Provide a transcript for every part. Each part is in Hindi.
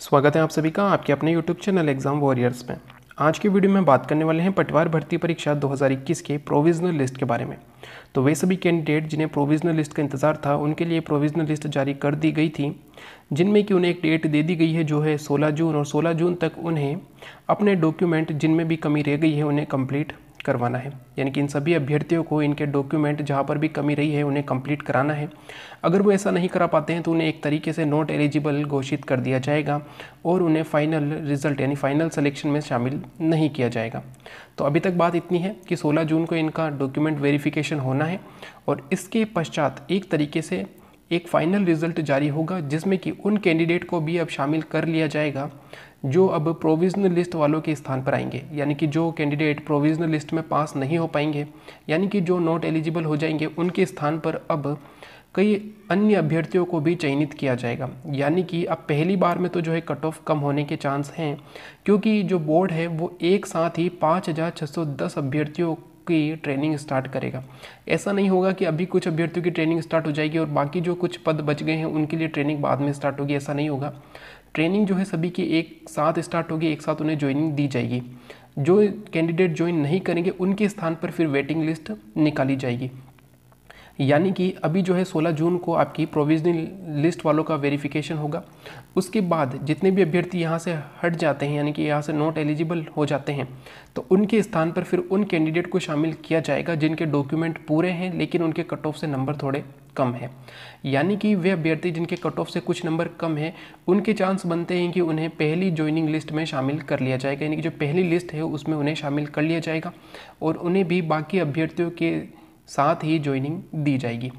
स्वागत है आप सभी का आपके अपने YouTube चैनल एग्जाम वॉरियर्स में आज की वीडियो में बात करने वाले हैं पटवार भर्ती परीक्षा 2021 के प्रोविजनल लिस्ट के बारे में तो वे सभी कैंडिडेट जिन्हें प्रोविजनल लिस्ट का इंतजार था उनके लिए प्रोविजनल लिस्ट जारी कर दी गई थी जिनमें कि उन्हें एक डेट दे दी गई है जो है सोलह जून और सोलह जून तक उन्हें अपने डॉक्यूमेंट जिनमें भी कमी रह गई है उन्हें कंप्लीट करवाना है यानी कि इन सभी अभ्यर्थियों को इनके डॉक्यूमेंट जहाँ पर भी कमी रही है उन्हें कंप्लीट कराना है अगर वो ऐसा नहीं करा पाते हैं तो उन्हें एक तरीके से नॉट एलिजिबल घोषित कर दिया जाएगा और उन्हें फाइनल रिजल्ट यानी फाइनल सिलेक्शन में शामिल नहीं किया जाएगा तो अभी तक बात इतनी है कि सोलह जून को इनका डॉक्यूमेंट वेरिफिकेशन होना है और इसके पश्चात एक तरीके से एक फाइनल रिजल्ट जारी होगा जिसमें कि उन कैंडिडेट को भी अब शामिल कर लिया जाएगा जो अब प्रोविजनल लिस्ट वालों के स्थान पर आएंगे यानी कि जो कैंडिडेट प्रोविजनल लिस्ट में पास नहीं हो पाएंगे यानी कि जो नॉट एलिजिबल हो जाएंगे उनके स्थान पर अब कई अन्य अभ्यर्थियों को भी चयनित किया जाएगा यानी कि अब पहली बार में तो जो है कट ऑफ कम होने के चांस हैं क्योंकि जो बोर्ड है वो एक साथ ही पाँच अभ्यर्थियों की ट्रेनिंग स्टार्ट करेगा ऐसा नहीं होगा कि अभी कुछ अभ्यर्थियों की ट्रेनिंग स्टार्ट हो जाएगी और बाकी जो कुछ पद बच गए हैं उनके लिए ट्रेनिंग बाद में स्टार्ट होगी ऐसा नहीं होगा ट्रेनिंग जो है सभी की एक साथ स्टार्ट होगी एक साथ उन्हें ज्वाइनिंग दी जाएगी जो कैंडिडेट ज्वाइन नहीं करेंगे उनके स्थान पर फिर वेटिंग लिस्ट निकाली जाएगी यानी कि अभी जो है 16 जून को आपकी प्रोविजनल लिस्ट वालों का वेरिफिकेशन होगा उसके बाद जितने भी अभ्यर्थी यहाँ से हट जाते हैं यानी कि यहाँ से नॉट एलिजिबल हो जाते हैं तो उनके स्थान पर फिर उन कैंडिडेट को शामिल किया जाएगा जिनके डॉक्यूमेंट पूरे हैं लेकिन उनके कट ऑफ से नंबर थोड़े कम है यानी कि वे अभ्यर्थी जिनके कट ऑफ से कुछ नंबर कम है उनके चांस बनते हैं कि उन्हें पहली ज्वाइनिंग लिस्ट में शामिल कर लिया जाएगा यानी कि जो पहली लिस्ट है उसमें उन्हें शामिल कर लिया जाएगा और उन्हें भी बाकी अभ्यर्थियों के साथ ही ज्वाइनिंग दी जाएगी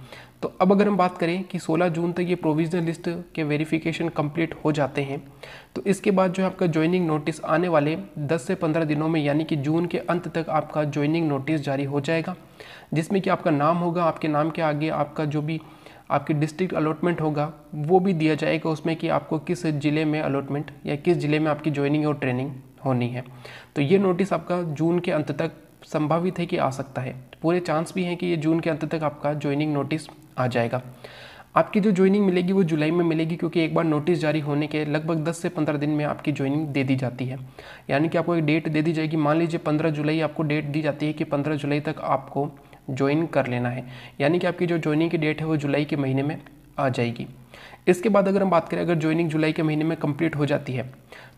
तो अब अगर हम बात करें कि 16 जून तक ये प्रोविजनल लिस्ट के वेरिफिकेशन कंप्लीट हो जाते हैं तो इसके बाद जो है आपका ज्वाइनिंग नोटिस आने वाले 10 से 15 दिनों में यानी कि जून के अंत तक आपका ज्वाइनिंग नोटिस जारी हो जाएगा जिसमें कि आपका नाम होगा आपके नाम के आगे आपका जो भी आपकी डिस्ट्रिक्ट अलॉटमेंट होगा वो भी दिया जाएगा उसमें कि आपको किस ज़िले में अलॉटमेंट या किस ज़िले में आपकी ज्वाइनिंग और ट्रेनिंग होनी है तो ये नोटिस आपका जून के अंत तक संभावित है कि आ सकता है पूरे चांस भी हैं कि ये जून के अंत तक आपका ज्वाइनिंग नोटिस आ जाएगा आपकी जो ज्वाइनिंग मिलेगी वो जुलाई में मिलेगी क्योंकि एक बार नोटिस जारी होने के लगभग 10 से 15 दिन में आपकी ज्वाइनिंग दे दी जाती है यानी कि आपको एक डेट दे दी जाएगी मान लीजिए 15 जुलाई आपको डेट दी जाती है कि 15 जुलाई तक आपको ज्वाइन कर लेना है यानी कि आपकी जो ज्वाइनिंग की डेट है वो जुलाई के महीने में आ जाएगी इसके बाद अगर हम बात करें अगर ज्वाइनिंग जुलाई के महीने में कंप्लीट हो जाती है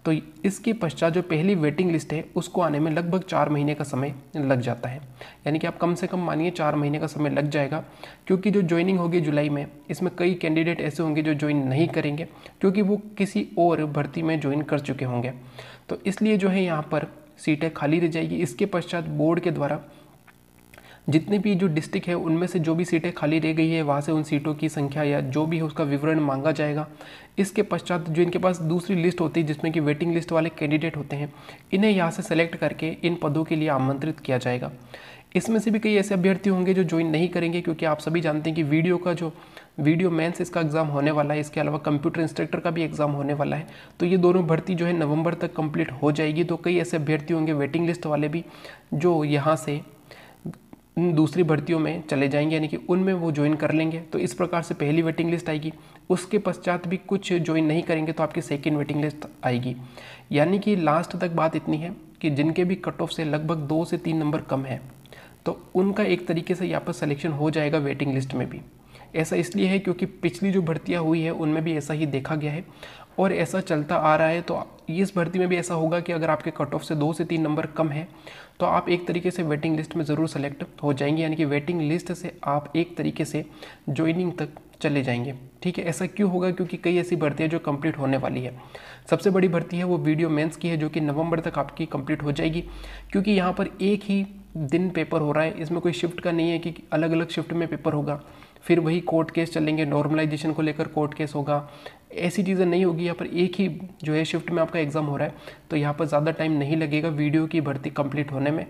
तो इसके पश्चात जो पहली वेटिंग लिस्ट है उसको आने में लगभग चार महीने का समय लग जाता है यानी कि आप कम से कम मानिए चार महीने का समय लग जाएगा क्योंकि जो ज्वाइनिंग होगी जुलाई में इसमें कई कैंडिडेट ऐसे होंगे जो ज्वाइन नहीं करेंगे क्योंकि वो किसी और भर्ती में ज्वाइन कर चुके होंगे तो इसलिए जो है यहाँ पर सीटें खाली रह जाएगी इसके पश्चात बोर्ड के द्वारा जितने भी जो डिस्ट्रिक्ट है उनमें से जो भी सीटें खाली रह गई है वहाँ से उन सीटों की संख्या या जो भी है उसका विवरण मांगा जाएगा इसके पश्चात जो इनके पास दूसरी लिस्ट होती है जिसमें कि वेटिंग लिस्ट वाले कैंडिडेट होते हैं इन्हें यहाँ से सेलेक्ट करके इन पदों के लिए आमंत्रित किया जाएगा इसमें से भी कई ऐसे अभ्यर्थी होंगे जो ज्वाइन नहीं करेंगे क्योंकि आप सभी जानते हैं कि वीडियो का जो वीडियो मेंस इसका एग्ज़ाम होने वाला है इसके अलावा कंप्यूटर इंस्ट्रक्टर का भी एग्ज़ाम होने वाला है तो ये दोनों भर्ती जो है नवंबर तक कंप्लीट हो जाएगी तो कई ऐसे अभ्यर्थी होंगे वेटिंग लिस्ट वाले भी जो यहाँ से दूसरी भर्तियों में चले जाएंगे यानी कि उनमें वो ज्वाइन कर लेंगे तो इस प्रकार से पहली वेटिंग लिस्ट आएगी उसके पश्चात भी कुछ ज्वाइन नहीं करेंगे तो आपकी सेकेंड वेटिंग लिस्ट आएगी यानी कि लास्ट तक बात इतनी है कि जिनके भी कट ऑफ से लगभग दो से तीन नंबर कम है तो उनका एक तरीके से यहाँ पर सलेक्शन हो जाएगा वेटिंग लिस्ट में भी ऐसा इसलिए है क्योंकि पिछली जो भर्तियाँ हुई है उनमें भी ऐसा ही देखा गया है और ऐसा चलता आ रहा है तो इस भर्ती में भी ऐसा होगा कि अगर आपके कट ऑफ से दो से तीन नंबर कम है तो आप एक तरीके से वेटिंग लिस्ट में ज़रूर सेलेक्ट हो जाएंगे यानी कि वेटिंग लिस्ट से आप एक तरीके से ज्वाइनिंग तक चले जाएंगे ठीक है ऐसा क्यों होगा क्योंकि कई ऐसी भर्तियाँ जो कंप्लीट होने वाली है सबसे बड़ी भर्ती है वो वीडियो मेंस की है जो कि नवंबर तक आपकी कंप्लीट हो जाएगी क्योंकि यहाँ पर एक ही दिन पेपर हो रहा है इसमें कोई शिफ्ट का नहीं है कि अलग अलग शिफ्ट में पेपर होगा फिर वही कोर्ट केस चलेंगे नॉर्मलाइजेशन को लेकर कोर्ट केस होगा ऐसी चीज़ें नहीं होगी यहाँ पर एक ही जो है शिफ्ट में आपका एग्ज़ाम हो रहा है तो यहाँ पर ज़्यादा टाइम नहीं लगेगा वीडियो की भर्ती कंप्लीट होने में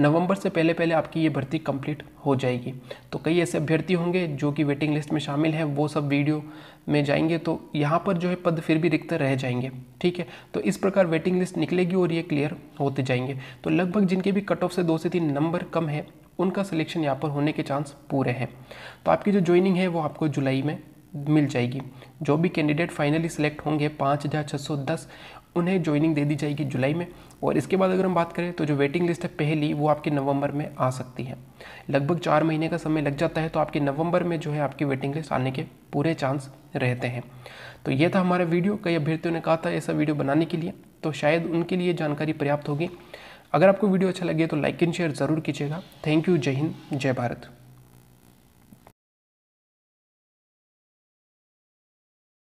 नवंबर से पहले पहले आपकी ये भर्ती कंप्लीट हो जाएगी तो कई ऐसे अभ्यर्थी होंगे जो कि वेटिंग लिस्ट में शामिल हैं वो सब वीडियो में जाएंगे तो यहाँ पर जो है पद फिर भी रिक्त रह जाएंगे ठीक है तो इस प्रकार वेटिंग लिस्ट निकलेगी और ये क्लियर होते जाएंगे तो लगभग जिनके भी कट ऑफ से दो से तीन नंबर कम है उनका सिलेक्शन यहाँ पर होने के चांस पूरे हैं तो आपकी जो ज्वाइनिंग है वो आपको जुलाई में मिल जाएगी जो भी कैंडिडेट फाइनली सिलेक्ट होंगे पाँच हज़ार छः सौ दस उन्हें ज्वाइनिंग दे दी जाएगी जुलाई में और इसके बाद अगर हम बात करें तो जो वेटिंग लिस्ट है पहली वो आपके नवंबर में आ सकती है लगभग चार महीने का समय लग जाता है तो आपके नवंबर में जो है आपकी वेटिंग लिस्ट आने के पूरे चांस रहते हैं तो ये था हमारा वीडियो कई अभ्यर्थियों ने कहा था ऐसा वीडियो बनाने के लिए तो शायद उनके लिए जानकारी पर्याप्त होगी अगर आपको वीडियो अच्छा लगे तो लाइक एंड शेयर ज़रूर कीजिएगा थैंक यू जय हिंद जय भारत